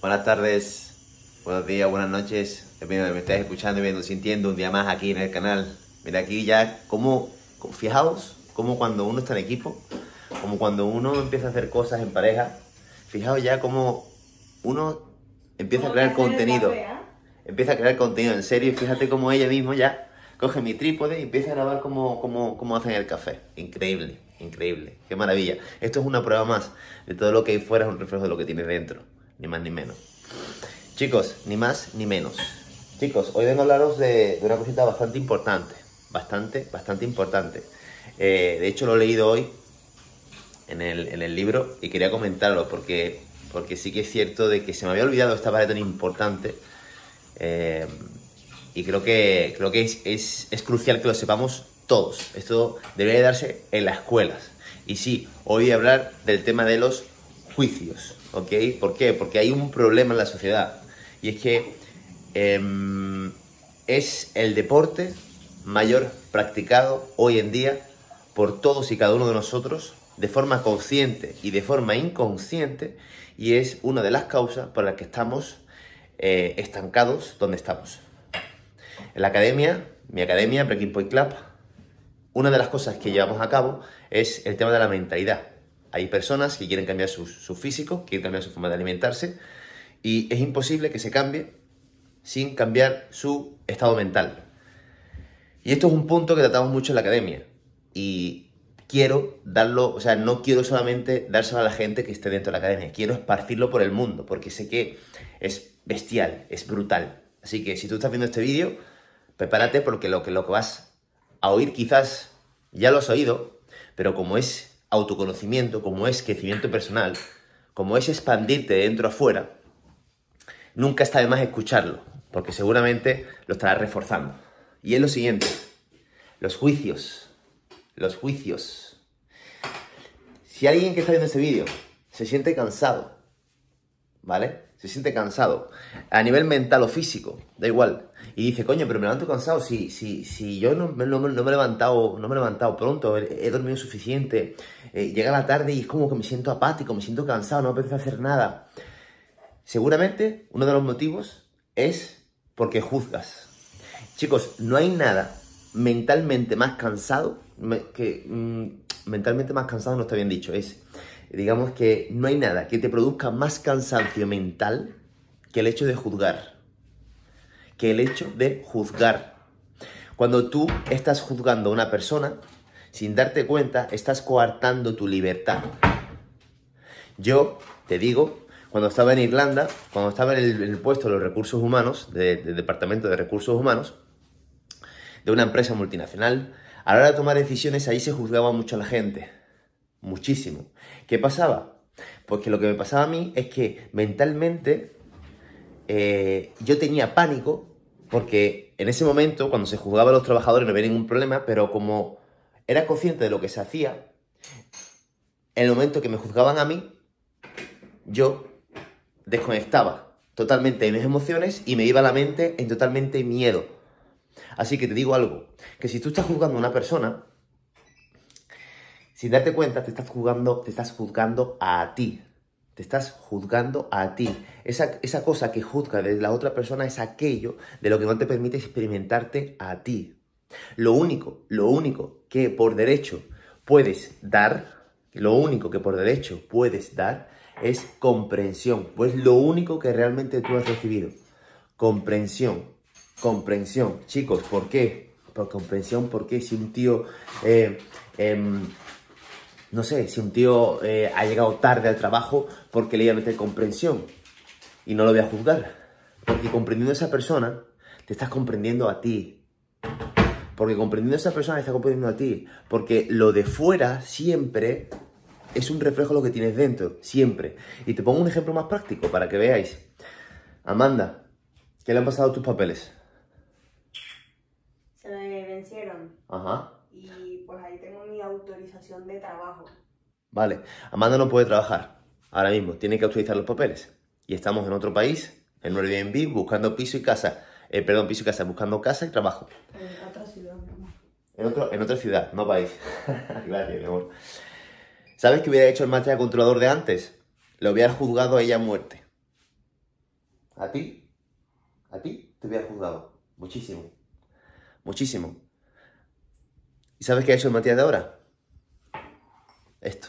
Buenas tardes, buenos días, buenas noches. que me estás escuchando, viendo, sintiendo un día más aquí en el canal. Mira aquí ya, como, fijaos, como cuando uno está en equipo, como cuando uno empieza a hacer cosas en pareja, fijaos ya como uno empieza a crear contenido. Empieza a crear contenido en serio fíjate cómo ella misma ya coge mi trípode y empieza a grabar como, hacen el café. Increíble, increíble, qué maravilla. Esto es una prueba más de todo lo que hay fuera es un reflejo de lo que tiene dentro ni más ni menos. Chicos, ni más ni menos. Chicos, hoy vengo a hablaros de, una cosita bastante importante, bastante, bastante importante. Eh, de hecho, lo he leído hoy en el, libro y quería comentarlo porque, porque sí que es cierto de que se me había olvidado esta parte tan importante eh, y creo que, creo que es, es, es crucial que lo sepamos todos. Esto debería darse en las escuelas. Y sí, hoy voy a hablar del tema de los juicios. ¿Por qué? Porque hay un problema en la sociedad y es que em, es el deporte mayor practicado hoy en día por todos y cada uno de nosotros de forma consciente y de forma inconsciente y es una de las causas por las que estamos eh, estancados donde estamos. En la academia, mi academia, Breaking Point Club, una de las cosas que llevamos a cabo es el tema de la mentalidad. Hay personas que quieren cambiar su, físico, quieren cambiar su forma de alimentarse y es imposible que se cambie sin cambiar su estado mental. Y esto es un punto que tratamos mucho en la academia y quiero darlo, o sea, no quiero solamente dárselo a la gente que esté dentro de la academia, quiero esparcirlo por el mundo porque sé que es bestial, es brutal. Así que si tú estás viendo este vídeo, prepárate porque lo que, lo que vas a oír quizás ya lo has oído, pero como es autoconocimiento, como es crecimiento personal, como es expandirte de dentro a fuera, nunca está de más escucharlo, porque seguramente lo estarás reforzando. Y es lo siguiente, los juicios, los juicios. Si alguien que está viendo este vídeo se siente cansado, ¿vale? se siente cansado, a nivel mental o físico, da igual. Y dice, coño, pero me levanto cansado, si, si, si yo no, me he levantado, no me he levantado pronto, he, dormido suficiente, eh, llega la tarde y es como que me siento apático, me siento cansado, no me apetece hacer nada. Seguramente uno de los motivos es porque juzgas. Chicos, no hay nada mentalmente más cansado, que mm, mentalmente más cansado no está bien dicho, es digamos que no hay nada que te produzca más cansancio mental que el hecho de juzgar. Que el hecho de juzgar. Cuando tú estás juzgando a una persona, sin darte cuenta, estás coartando tu libertad. Yo te digo, cuando estaba en Irlanda, cuando estaba en el, puesto de los recursos humanos, del Departamento de Recursos Humanos, de una empresa multinacional, a la hora de tomar decisiones, ahí se juzgaba mucho a la gente muchísimo. ¿Qué pasaba? Pues que lo que me pasaba a mí es que mentalmente eh, yo tenía pánico porque en ese momento, cuando se juzgaba a los trabajadores, no había ningún problema, pero como era consciente de lo que se hacía, en el momento que me juzgaban a mí, yo desconectaba totalmente de mis emociones y me iba a la mente en totalmente miedo. Así que te digo algo, que si tú estás juzgando a una persona, sin darte cuenta, te estás jugando, te estás juzgando a ti. Te estás juzgando a ti. Esa, esa cosa que juzga de la otra persona es aquello de lo que no te permite experimentarte a ti. Lo único, lo único que por derecho puedes dar, lo único que por derecho puedes dar es comprensión. Pues lo único que realmente tú has recibido. Comprensión. Comprensión. Chicos, ¿por qué? Por comprensión, ¿por qué? Si un tío eh, em, no sé, si un tío eh, ha llegado tarde al trabajo porque le iba a comprensión y no lo voy a juzgar. Porque comprendiendo a esa persona, te estás comprendiendo a ti. Porque comprendiendo a esa persona, te estás comprendiendo a ti. Porque lo de fuera siempre es un reflejo de lo que tienes dentro, siempre. Y te pongo un ejemplo más práctico para que veáis. Amanda, ¿qué le han pasado tus papeles? Se me vencieron. Ajá autorización de trabajo. Vale, Amanda no puede trabajar ahora mismo, tiene que autorizar los papeles. Y estamos en otro país, en un Airbnb, buscando piso y casa. Eh, perdón, piso y casa, buscando casa y trabajo. En otra ciudad, En, otra ciudad, no país. Gracias, amor. ¿Sabes qué hubiera hecho el máster controlador de antes? Lo hubiera juzgado a ella a muerte. ¿A ti? ¿A ti? Te hubiera juzgado. Muchísimo. Muchísimo. ¿Y sabes qué ha hecho el Matías de ahora? Esto.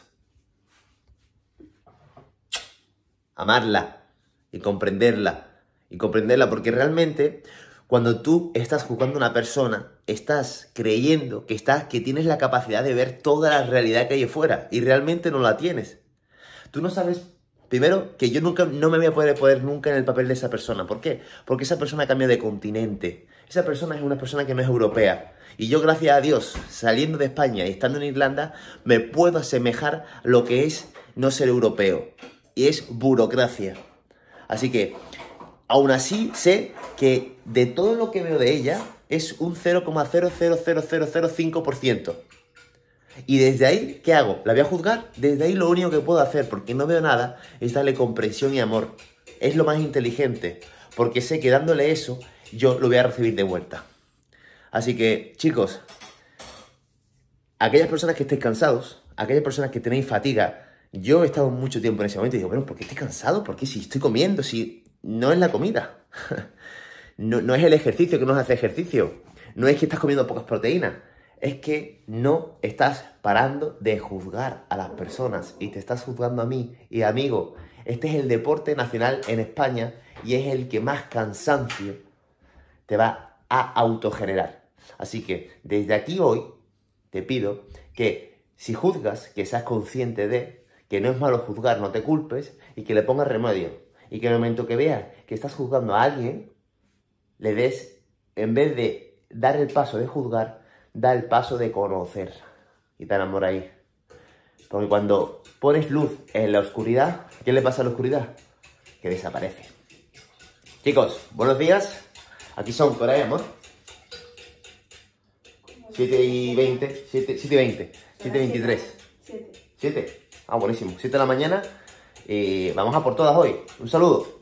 Amarla y comprenderla. Y comprenderla porque realmente cuando tú estás juzgando a una persona, estás creyendo que, estás, que tienes la capacidad de ver toda la realidad que hay afuera y realmente no la tienes. Tú no sabes, primero, que yo nunca, no me voy a poder poner nunca en el papel de esa persona. ¿Por qué? Porque esa persona cambia de continente, esa persona es una persona que no es europea. Y yo, gracias a Dios, saliendo de España y estando en Irlanda, me puedo asemejar a lo que es no ser europeo. Y es burocracia. Así que, aún así, sé que de todo lo que veo de ella, es un 0,00005%. Y desde ahí, ¿qué hago? ¿La voy a juzgar? Desde ahí lo único que puedo hacer, porque no veo nada, es darle comprensión y amor. Es lo más inteligente, porque sé que dándole eso, yo lo voy a recibir de vuelta. Así que, chicos, aquellas personas que estéis cansados, aquellas personas que tenéis fatiga, yo he estado mucho tiempo en ese momento y digo, bueno, ¿por qué estoy cansado? ¿Por qué si estoy comiendo? Si no es la comida. no, es el ejercicio que nos hace ejercicio. No es que estás comiendo pocas proteínas. Es que no estás parando de juzgar a las personas y te estás juzgando a mí y amigo. Este es el deporte nacional en España y es el que más cansancio te va a autogenerar. Así que desde aquí hoy te pido que si juzgas, que seas consciente de que no es malo juzgar, no te culpes y que le pongas remedio. Y que en el momento que veas que estás juzgando a alguien, le des, en vez de dar el paso de juzgar, da el paso de conocer. Y tan amor ahí. Porque cuando pones luz en la oscuridad, ¿qué le pasa a la oscuridad? Que desaparece. Chicos, buenos días. Aquí son, por ahí, es, amor? 7 y 20, 7, y 20, 7 y 23. 7. 7. Ah, buenísimo. 7 de la mañana. Eh, vamos a por todas hoy. Un saludo.